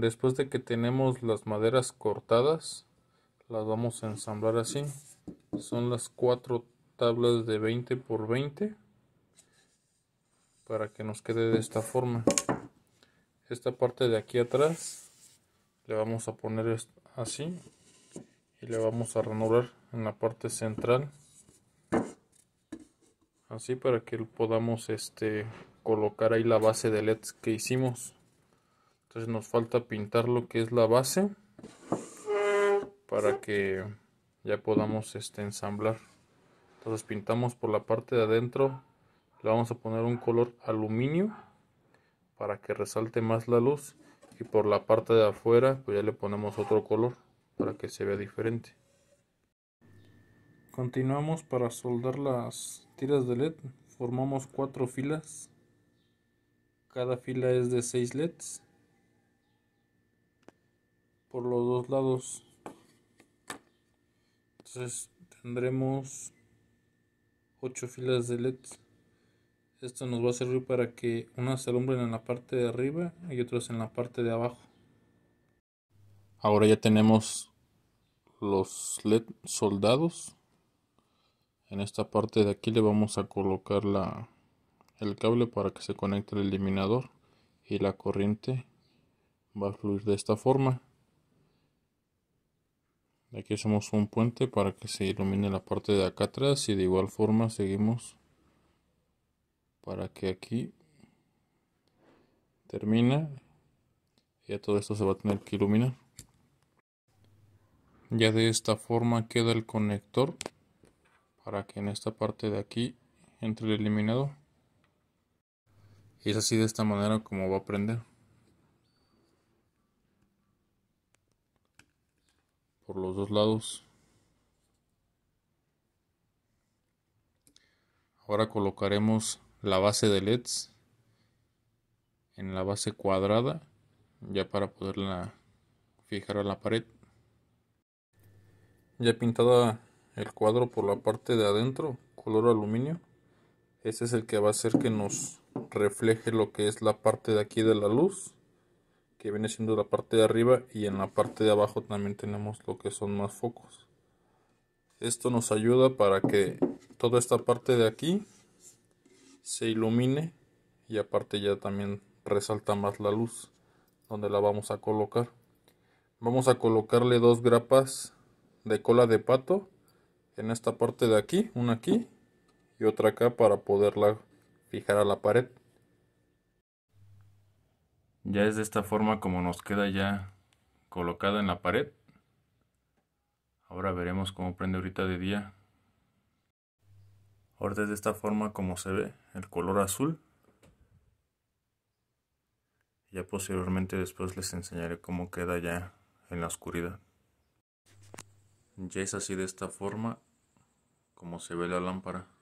después de que tenemos las maderas cortadas las vamos a ensamblar así son las cuatro tablas de 20 por 20 para que nos quede de esta forma esta parte de aquí atrás le vamos a poner así y le vamos a ranurar en la parte central así para que podamos este colocar ahí la base de LEDs que hicimos nos falta pintar lo que es la base para que ya podamos este ensamblar entonces pintamos por la parte de adentro le vamos a poner un color aluminio para que resalte más la luz y por la parte de afuera pues ya le ponemos otro color para que se vea diferente continuamos para soldar las tiras de led formamos cuatro filas cada fila es de 6 leds por los dos lados. Entonces tendremos 8 filas de led Esto nos va a servir para que unas se alumbren en la parte de arriba y otras en la parte de abajo. Ahora ya tenemos los LED soldados. En esta parte de aquí le vamos a colocar el cable para que se conecte el eliminador y la corriente va a fluir de esta forma. Aquí hacemos un puente para que se ilumine la parte de acá atrás y de igual forma seguimos para que aquí termina. Ya todo esto se va a tener que iluminar. Ya de esta forma queda el conector para que en esta parte de aquí entre el eliminado Y es así de esta manera como va a prender. por los dos lados. Ahora colocaremos la base de LEDs en la base cuadrada ya para poderla fijar a la pared. Ya pintada el cuadro por la parte de adentro, color aluminio. Ese es el que va a hacer que nos refleje lo que es la parte de aquí de la luz que viene siendo la parte de arriba y en la parte de abajo también tenemos lo que son más focos esto nos ayuda para que toda esta parte de aquí se ilumine y aparte ya también resalta más la luz donde la vamos a colocar vamos a colocarle dos grapas de cola de pato en esta parte de aquí una aquí y otra acá para poderla fijar a la pared ya es de esta forma como nos queda ya colocada en la pared. Ahora veremos cómo prende ahorita de día. Ahora es de esta forma como se ve el color azul. Ya posteriormente después les enseñaré cómo queda ya en la oscuridad. Ya es así de esta forma como se ve la lámpara.